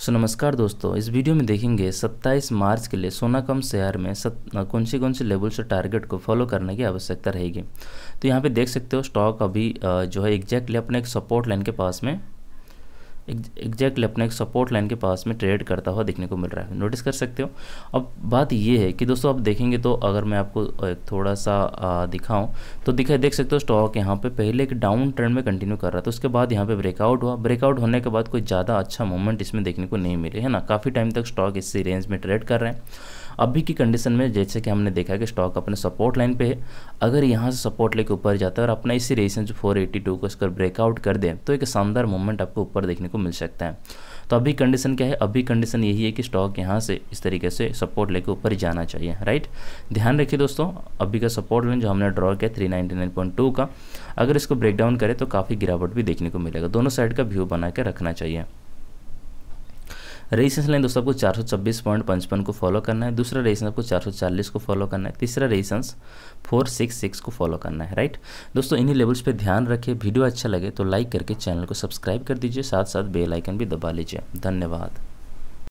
सो नमस्कार दोस्तों इस वीडियो में देखेंगे 27 मार्च के लिए सोना कम शेयर में सत, कौन सी कौन सी लेवल से टारगेट को फॉलो करने की आवश्यकता रहेगी तो यहाँ पे देख सकते हो स्टॉक अभी जो है एग्जैक्टली अपने एक सपोर्ट लाइन के पास में एग्जैक्ट अपने एक सपोर्ट लाइन के पास में ट्रेड करता हुआ देखने को मिल रहा है नोटिस कर सकते हो अब बात ये है कि दोस्तों आप देखेंगे तो अगर मैं आपको थोड़ा सा दिखाऊं तो दिखाई देख सकते हो स्टॉक यहाँ पे पहले एक डाउन ट्रेंड में कंटिन्यू कर रहा था उसके बाद यहाँ पे ब्रेकआउट हुआ ब्रेकआउट होने के बाद कोई ज़्यादा अच्छा मूवमेंट इसमें देखने को नहीं मिले है ना काफ़ी टाइम तक स्टॉक इसी रेंज में ट्रेड कर रहे हैं अभी की कंडीशन में जैसे कि हमने देखा कि स्टॉक अपने सपोर्ट लाइन पे है अगर यहाँ से सपोर्ट लेके ऊपर जाता है और अपना इसी रेसेंस फोर एटी टू को इसका ब्रेकआउट कर दें तो एक शानदार मूवमेंट आपको ऊपर देखने को मिल सकता है तो अभी कंडीशन क्या है अभी कंडीशन यही है कि स्टॉक यहाँ से इस तरीके से सपोर्ट लेके ऊपर जाना चाहिए राइट ध्यान रखिए दोस्तों अभी का सपोर्ट लाइन जो हमने ड्रॉ किया थ्री नाइन पॉइंट टू का अगर इसको ब्रेकडाउन करें तो काफ़ी गिरावट भी देखने को मिलेगा दोनों साइड का व्यू बना के रखना चाहिए रेजिस्टेंस लाइन दोस्तों आपको चार सौ छब्बीस पॉइंट पचपन को फॉलो करना है दूसरा रेजिस्टेंस आपको चार सौ चालीस को फॉलो करना है तीसरा रेजिस्टेंस फोर सिक्स सिक्स को फॉलो करना है राइट दोस्तों इन्हीं लेवल्स पे ध्यान रखें वीडियो अच्छा लगे तो लाइक करके चैनल को सब्सक्राइब कर दीजिए साथ साथ बेलाइकन भी दबा लीजिए धन्यवाद